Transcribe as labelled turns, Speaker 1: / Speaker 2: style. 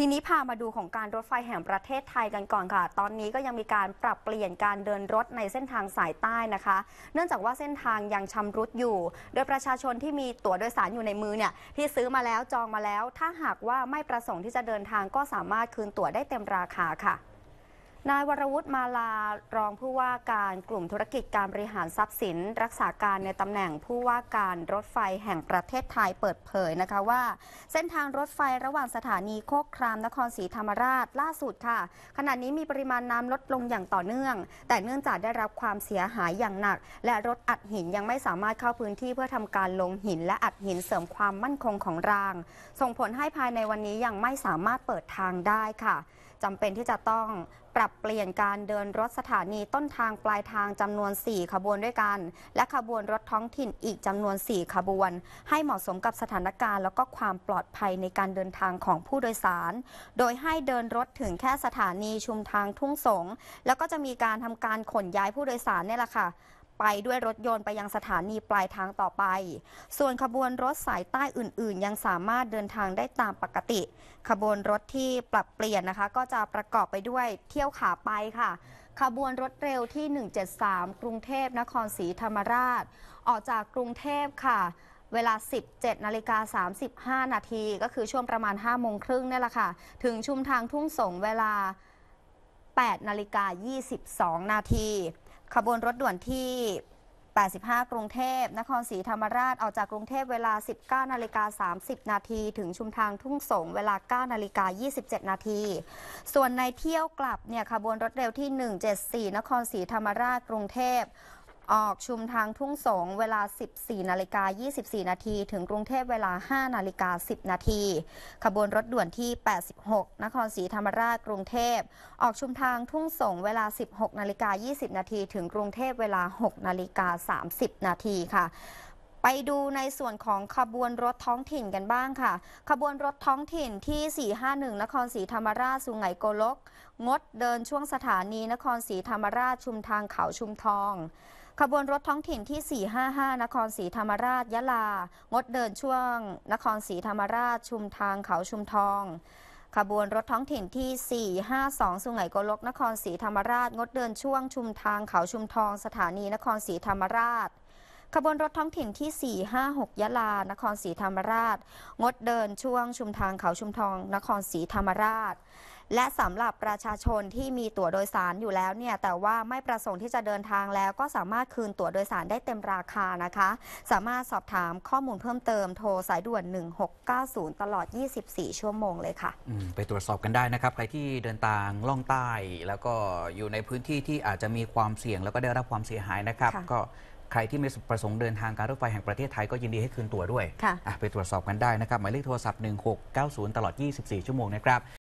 Speaker 1: ทีนี้พามาดูของการรถไฟแห่งประเทศไทยกันก่อนค่ะ ตอนนี้ก็ยังมีการปรับเปลี่ยนการเดินรถในเส้นทางสายใต้นะคะ เนื่องจากว่าเส้นทางยังชำรุดอยู่ โดยประชาชนที่มีตั๋วโดยสารอยู่ในมือเนี่ยที่ซื้อมาแล้วจองมาแล้ว ถ้าหากว่าไม่ประสงค์ที่จะเดินทางก็สามารถคืนตั๋วได้เต็มราคาค่ะนายวรวุฒิมาลารองผู้ว่าการกลุ่มธุรกิจการบริหารทรัพย์สิน รักษาการในตำแหน่งผู้ว่าการรถไฟแห่งประเทศไทยเปิดเผยนะคะว่า เส้นทางรถไฟระหว่างสถานีโคกครามนครศรีธรรมราช ล่าสุดค่ะ ขณะนี้มีปริมาณน้ำลดลงอย่างต่อเนื่อง แต่เนื่องจากได้รับความเสียหายอย่างหนัก และรถอัดหินยังไม่สามารถเข้าพื้นที่เพื่อทำการลงหิน และอัดหินเสริมความมั่นคงของราง ส่งผลให้ภายในวันนี้ยังไม่สามารถเปิดทางได้ค่ะจำเป็นที่จะต้องปรับเปลี่ยนการเดินรถสถานีต้นทางปลายทางจำนวน 4 ขบวนด้วยกัน และขบวนรถท้องถิ่นอีกจำนวน 4 ขบวน ให้เหมาะสมกับสถานการณ์ แล้วก็ความปลอดภัยในการเดินทางของผู้โดยสาร โดยให้เดินรถถึงแค่สถานีชุมทางทุ่งสงแล้วก็จะมีการทำการขนย้ายผู้โดยสารนี่แหละค่ะไปด้วยรถยนต์ไปยังสถานีปลายทางต่อไป ส่วนขบวนรถสายใต้อื่นๆ ยังสามารถเดินทางได้ตามปกติ ขบวนรถที่ปรับเปลี่ยนนะคะ ก็จะประกอบไปด้วยเที่ยวขาไปค่ะ ขบวนรถเร็วที่ 173 กรุงเทพนครศรีธรรมราช ออกจากกรุงเทพค่ะ เวลา 17นาฬิกา35 นาที ก็คือช่วงประมาณ5โมงครึ่งนี่แหละค่ะถึงชุมทางทุ่งสงเวลา8นาฬิกา22นาทีขบวนรถด่วนที่ 85 กรุงเทพ นครศรีธรรมราชออกจากกรุงเทพเวลา 19นาฬิกา30 นาที ถึงชุมทางทุ่งสงเวลา9นาฬิกา27 นาที ส่วนในเที่ยวกลับเนี่ยขบวนรถเร็วที่ 174 นครศรีธรรมราชกรุงเทพออกชุมทางทุ่งสงเวลา 14นาฬิกา24นาทีถึงกรุงเทพเวลา5นาฬิกา10นาทีขบวนรถด่วนที่ 86 นครศรีธรรมราชกรุงเทพ ออกชุมทางทุ่งสงเวลา 16นาฬิกา20นาทีถึงกรุงเทพเวลา6นาฬิกา30นาทีค่ะไปดูในส่วนของขบวนรถท้องถิ่นกันบ้างค่ะ ขบวนรถท้องถิ่นที่ 451 นครศรีธรรมราช สุไหงโกลก งดเดินช่วงสถานีนครศรีธรรมราช ชุมทางเขาชุมทอง ขบวนรถท้องถิ่นที่ 455 นครศรีธรรมราช ยะลา งดเดินช่วงนครศรีธรรมราช ชุมทางเขาชุมทอง ขบวนรถท้องถิ่นที่ 452 สุไหงโกลก นครศรีธรรมราช งดเดินช่วงชุมทางเขาชุมทอง สถานีนครศรีธรรมราชขบวนรถท้องถิ่นที่ 456 ยะลา นครศรีธรรมราช งดเดินช่วงชุมทางเขาชุมทอง นครศรีธรรมราช และสำหรับประชาชนที่มีตั๋วโดยสารอยู่แล้วเนี่ย แต่ว่าไม่ประสงค์ที่จะเดินทางแล้วก็สามารถคืนตั๋วโดยสารได้เต็มราคานะคะ สามารถสอบถามข้อมูลเพิ่มเติมโทรสายด่วน 1690 ตลอด 24 ชั่วโมงเลยค่ะ ไปตรวจสอบกันได้นะครับ ใครที่เดินทางล่องใต้ แล้วก็อยู่ในพื้นที่ที่อาจจะมีความเสี่ยงแล้วก็ได้รับความเสียหายนะครับ ก็ใครที่ไม่ประสงค์เดินทางการรถไฟแห่งประเทศไทยก็ยินดีให้คืนตั๋วด้วยไปตรวจสอบกันได้นะครับ หมายเลขโทรศัพท์ 1690 ตลอด 24 ชั่วโมงนะครับ